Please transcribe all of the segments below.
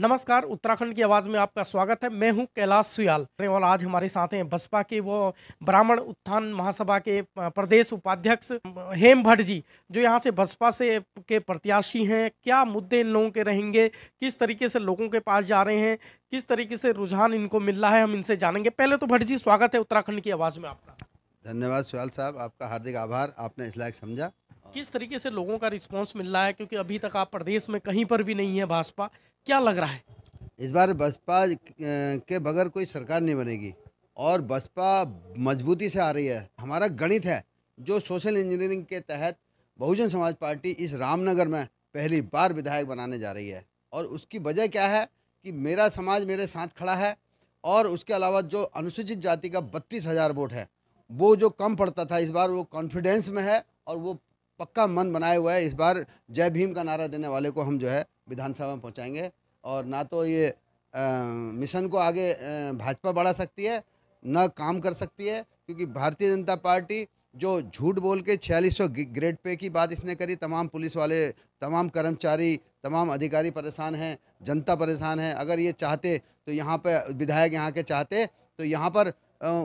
नमस्कार उत्तराखंड की आवाज में आपका स्वागत है मैं हूं कैलाश सुयाल और आज हमारे साथ हैं बसपा के वो ब्राह्मण उत्थान महासभा के प्रदेश उपाध्यक्ष हेम भट्ट जी जो यहां से बसपा से के प्रत्याशी हैं क्या मुद्दे इन लोगों के रहेंगे किस तरीके से लोगों के पास जा रहे हैं किस तरीके से रुझान इनको मिल रहा है हम इनसे जानेंगे पहले तो भट्ट जी स्वागत है उत्तराखंड की आवाज़ में आपका धन्यवाद सुयाल साहब आपका हार्दिक आभार आपने इस लायक समझा किस तरीके से लोगों का रिस्पांस मिल रहा है क्योंकि अभी तक आप प्रदेश में कहीं पर भी नहीं है भाजपा क्या लग रहा है इस बार बसपा के बगैर कोई सरकार नहीं बनेगी और बसपा मजबूती से आ रही है हमारा गणित है जो सोशल इंजीनियरिंग के तहत बहुजन समाज पार्टी इस रामनगर में पहली बार विधायक बनाने जा रही है और उसकी वजह क्या है कि मेरा समाज मेरे साथ खड़ा है और उसके अलावा जो अनुसूचित जाति का बत्तीस हज़ार वोट है वो जो कम पड़ता था इस बार वो कॉन्फिडेंस में है और वो पक्का मन बनाए हुआ है इस बार जय भीम का नारा देने वाले को हम जो है विधानसभा में पहुँचाएंगे और ना तो ये आ, मिशन को आगे भाजपा बढ़ा सकती है न काम कर सकती है क्योंकि भारतीय जनता पार्टी जो झूठ बोल के छियालीस ग्रेड पे की बात इसने करी तमाम पुलिस वाले तमाम कर्मचारी तमाम अधिकारी परेशान हैं जनता परेशान है अगर ये चाहते तो यहाँ पर विधायक यहाँ के चाहते तो यहाँ पर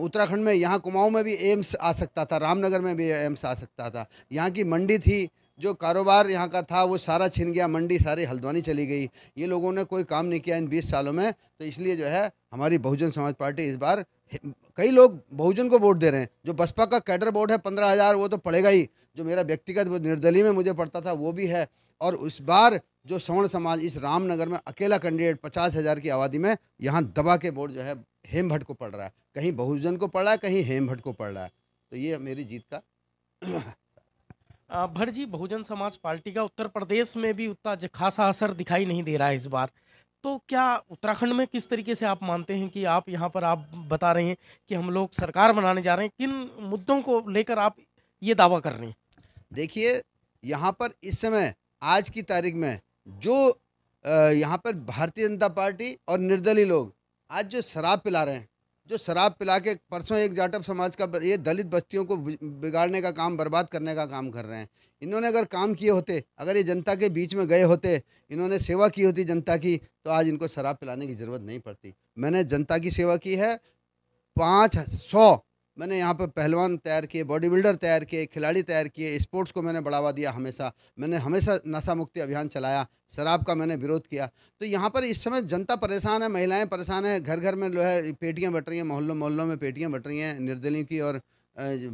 उत्तराखंड में यहाँ कुमाऊँ में भी एम्स आ सकता था रामनगर में भी एम्स आ सकता था यहाँ की मंडी थी जो कारोबार यहाँ का था वो सारा छिन गया मंडी सारी हल्द्वानी चली गई ये लोगों ने कोई काम नहीं किया इन बीस सालों में तो इसलिए जो है हमारी बहुजन समाज पार्टी इस बार कई लोग बहुजन को वोट दे रहे हैं जो बसपा का कैडर वोट है पंद्रह हज़ार वो तो पड़ेगा ही जो मेरा व्यक्तिगत निर्दलीय में मुझे पड़ता था वो भी है और उस बार जो सवर्ण समाज इस रामनगर में अकेला कैंडिडेट पचास हज़ार की आबादी में यहाँ दबा के वोट जो है भट्ट को पड़ रहा है कहीं बहुजन को पड़ रहा है कहीं भट्ट को पड़ रहा है तो ये मेरी जीत का भर जी बहुजन समाज पार्टी का उत्तर प्रदेश में भी उतना खासा असर दिखाई नहीं दे रहा है इस बार तो क्या उत्तराखंड में किस तरीके से आप मानते हैं कि आप यहाँ पर आप बता रहे हैं कि हम लोग सरकार बनाने जा रहे हैं किन मुद्दों को लेकर आप ये दावा कर रहे हैं देखिए यहाँ पर इस समय आज की तारीख में जो यहाँ पर भारतीय जनता पार्टी और निर्दलीय लोग आज जो शराब पिला रहे हैं जो शराब पिला के परसों एक जाटव समाज का ये दलित बस्तियों को बिगाड़ने का काम बर्बाद करने का काम कर रहे हैं इन्होंने अगर काम किए होते अगर ये जनता के बीच में गए होते इन्होंने सेवा की होती जनता की तो आज इनको शराब पिलाने की ज़रूरत नहीं पड़ती मैंने जनता की सेवा की है पाँच सौ मैंने यहाँ पर पहलवान तैयार किए बॉडी बिल्डर तैयार किए खिलाड़ी तैयार किए स्पोर्ट्स को मैंने बढ़ावा दिया हमेशा मैंने हमेशा नशा मुक्ति अभियान चलाया शराब का मैंने विरोध किया तो यहाँ पर इस समय जनता परेशान है महिलाएं परेशान हैं घर घर में जो है पेटियाँ बट रही हैं मोहल्लों मोहल्लों में पेटियाँ बट रही हैं निर्दलियों की और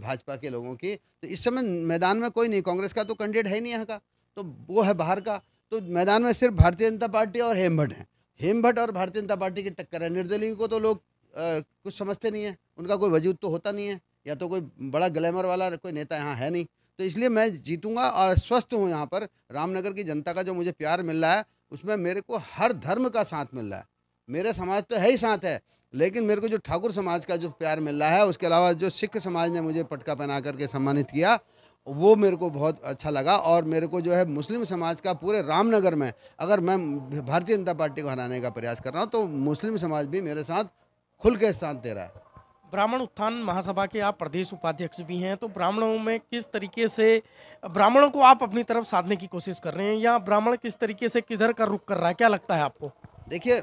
भाजपा के लोगों की तो इस समय मैदान में कोई नहीं कांग्रेस का तो कैंडिडेट है नहीं यहाँ का तो वो है बाहर का तो मैदान में सिर्फ भारतीय जनता पार्टी और भट्ट हैं भट्ट और भारतीय जनता पार्टी की टक्कर है निर्दलीय को तो लोग कुछ समझते नहीं है उनका कोई वजूद तो होता नहीं है या तो कोई बड़ा ग्लैमर वाला कोई नेता यहाँ है नहीं तो इसलिए मैं जीतूंगा और स्वस्थ हूँ यहाँ पर रामनगर की जनता का जो मुझे प्यार मिल रहा है उसमें मेरे को हर धर्म का साथ मिल रहा है मेरे समाज तो है ही साथ है लेकिन मेरे को जो ठाकुर समाज का जो प्यार मिल रहा है उसके अलावा जो सिख समाज ने मुझे पटका पहना करके सम्मानित किया वो मेरे को बहुत अच्छा लगा और मेरे को जो है मुस्लिम समाज का पूरे रामनगर में अगर मैं भारतीय जनता पार्टी को हराने का प्रयास कर रहा हूँ तो मुस्लिम समाज भी मेरे साथ खुल के साथ दे रहा है ब्राह्मण उत्थान महासभा के आप प्रदेश उपाध्यक्ष भी हैं तो ब्राह्मणों में किस तरीके से ब्राह्मणों को आप अपनी तरफ साधने की कोशिश कर रहे हैं या ब्राह्मण किस तरीके से किधर का रुख कर रहा है क्या लगता है आपको देखिए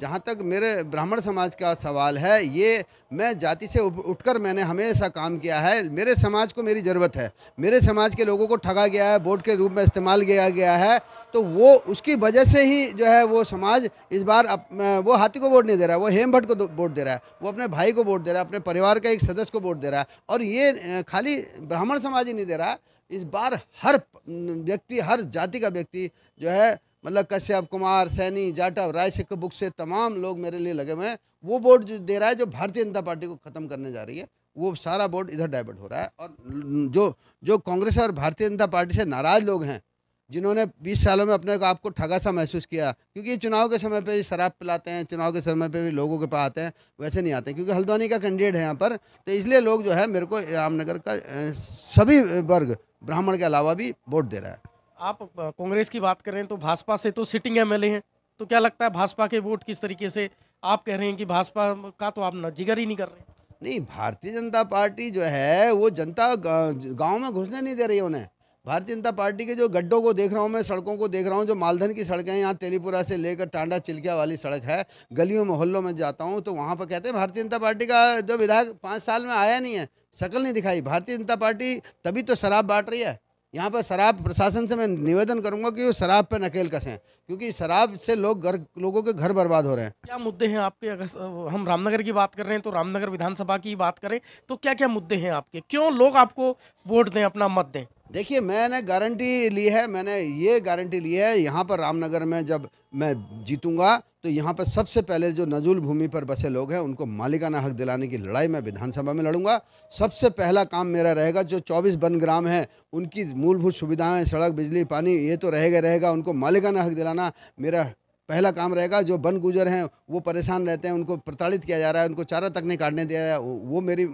जहाँ तक मेरे ब्राह्मण समाज का सवाल है ये मैं जाति से उठकर मैंने हमेशा काम किया है मेरे समाज को मेरी ज़रूरत है मेरे समाज के लोगों को ठगा गया है वोट के रूप में इस्तेमाल किया गया है तो वो उसकी वजह से ही जो है वो समाज इस बार अप, वो हाथी को वोट नहीं दे रहा है वो हेमभट को वोट दे रहा है वो अपने भाई को वोट दे रहा है अपने परिवार का एक सदस्य को वोट दे रहा है और ये खाली ब्राह्मण समाज ही नहीं दे रहा इस बार हर व्यक्ति हर जाति का व्यक्ति जो है मतलब कश्यप कुमार सैनी जाटव राय सिख बुक से तमाम लोग मेरे लिए लगे हुए हैं वो वोट जो दे रहा है जो भारतीय जनता पार्टी को ख़त्म करने जा रही है वो सारा वोट इधर डाइवर्ट हो रहा है और जो जो कांग्रेस और भारतीय जनता पार्टी से नाराज़ लोग हैं जिन्होंने 20 सालों में अपने को आपको ठगा सा महसूस किया क्योंकि चुनाव के समय पर शराब पिलाते हैं चुनाव के समय पर भी लोगों के पास आते हैं वैसे नहीं आते क्योंकि हल्द्वानी का कैंडिडेट है यहाँ पर तो इसलिए लोग जो है मेरे को रामनगर का सभी वर्ग ब्राह्मण के अलावा भी वोट दे रहा है आप कांग्रेस की बात करें तो भाजपा से तो सिटिंग एमएलए हैं तो क्या लगता है भाजपा के वोट किस तरीके से आप कह रहे हैं कि भाजपा का तो आप न जिगर ही नहीं कर रहे नहीं भारतीय जनता पार्टी जो है वो जनता गांव में घुसने नहीं दे रही उन्हें भारतीय जनता पार्टी के जो गड्ढों को देख रहा हूँ मैं सड़कों को देख रहा हूँ जो मालधन की सड़कें हैं यहाँ तेलीपुरा से लेकर टांडा चिलकिया वाली सड़क है गलियों मोहल्लों में जाता हूँ तो वहाँ पर कहते हैं भारतीय जनता पार्टी का जो विधायक पाँच साल में आया नहीं है शकल नहीं दिखाई भारतीय जनता पार्टी तभी तो शराब बांट रही है यहाँ पर शराब प्रशासन से मैं निवेदन करूँगा कि वो शराब पर नकेल कसें क्योंकि शराब से लोग घर लोगों के घर बर्बाद हो रहे हैं क्या मुद्दे हैं आपके अगर हम रामनगर की बात कर रहे हैं तो रामनगर विधानसभा की बात करें तो क्या क्या मुद्दे हैं आपके क्यों लोग आपको वोट दें अपना मत दें देखिए मैंने गारंटी ली है मैंने ये गारंटी ली है यहाँ पर रामनगर में जब मैं जीतूंगा तो यहाँ पर सबसे पहले जो नजूल भूमि पर बसे लोग हैं उनको मालिकाना हक दिलाने की लड़ाई मैं विधानसभा में लड़ूंगा सबसे पहला काम मेरा रहेगा जो 24 वन ग्राम हैं उनकी मूलभूत सुविधाएं सड़क बिजली पानी ये तो रहेगा रहेगा उनको मालिकाना हक दिलाना मेरा पहला काम रहेगा जो बन गुजर हैं वो परेशान रहते हैं उनको प्रताड़ित किया जा रहा है उनको चारा तक नहीं काटने दिया है वो मेरी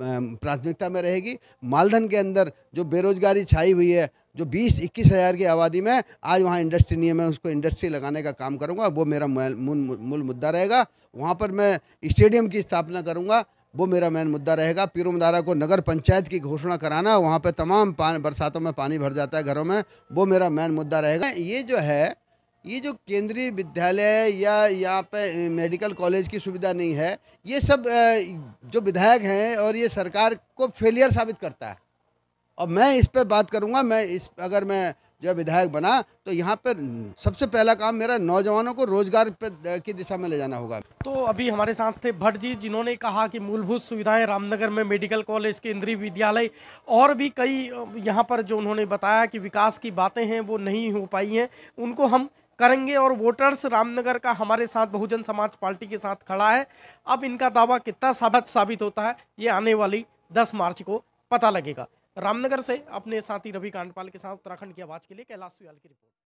प्राथमिकता में रहेगी मालधन के अंदर जो बेरोजगारी छाई हुई है जो 20 इक्कीस हज़ार की आबादी में आज वहाँ इंडस्ट्री नहीं है मैं उसको इंडस्ट्री लगाने का काम करूँगा वो मेरा मूल मुद्दा रहेगा वहाँ पर मैं स्टेडियम की स्थापना करूँगा वो मेरा मेन मुद्दा रहेगा पीरुमदारा को नगर पंचायत की घोषणा कराना वहाँ पर तमाम बरसातों में पानी भर जाता है घरों में वो मेरा मेन मुद्दा रहेगा ये जो है ये जो केंद्रीय विद्यालय या यहाँ पे मेडिकल कॉलेज की सुविधा नहीं है ये सब जो विधायक हैं और ये सरकार को फेलियर साबित करता है और मैं इस पर बात करूँगा मैं इस अगर मैं जो विधायक बना तो यहाँ पर सबसे पहला काम मेरा नौजवानों को रोजगार की दिशा में ले जाना होगा तो अभी हमारे साथ थे भट्ट जी जिन्होंने कहा कि मूलभूत सुविधाएं रामनगर में मेडिकल कॉलेज केंद्रीय विद्यालय और भी कई यहाँ पर जो उन्होंने बताया कि विकास की बातें हैं वो नहीं हो पाई हैं उनको हम करेंगे और वोटर्स रामनगर का हमारे साथ बहुजन समाज पार्टी के साथ खड़ा है अब इनका दावा कितना साबित साबित होता है ये आने वाली दस मार्च को पता लगेगा रामनगर से अपने साथी रवि कांडपाल के साथ उत्तराखंड की आवाज़ के लिए कैलाश सुयाल की रिपोर्ट